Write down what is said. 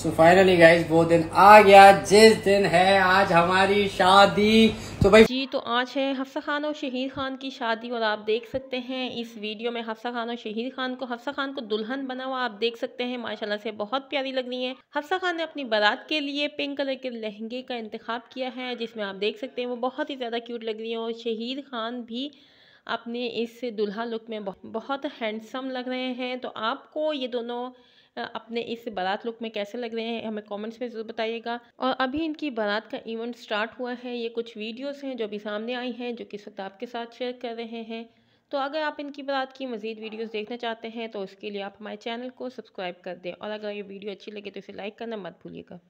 so finally guys वो दिन आ गया जिस दिन है आज हमारी शादी तो भाई जी तो आज है हफ्सा खान और शहीद खान की शादी और आप देख सकते हैं इस वीडियो में हफ्सा खान और शहीद खान को हफ्सा खान को दुल्हन बना हुआ आप देख सकते हैं माशाल्लाह से बहुत प्यारी लग रही है हफ्सा खान ने अपनी बारात के लिए पिंक कलर के लहंगे का इंतख्या किया है जिसमें आप देख सकते हैं वो बहुत ही ज़्यादा क्यूट लग रही है और शहीद खान भी अपने इस दुल्हा लुक में बहुत हैंडसम लग रहे हैं तो आपको ये दोनों अपने इस बारात लुक में कैसे लग रहे हैं हमें कमेंट्स में ज़रूर बताइएगा और अभी इनकी बारात का इवेंट स्टार्ट हुआ है ये कुछ वीडियोस हैं जो अभी सामने आई हैं जो कि वक्त आपके साथ शेयर कर रहे हैं तो अगर आप इनकी बारात की मज़ीद वीडियोस देखना चाहते हैं तो उसके लिए आप हमारे चैनल को सब्सक्राइब कर दें और अगर ये वीडियो अच्छी लगे तो इसे लाइक करना मत भूलिएगा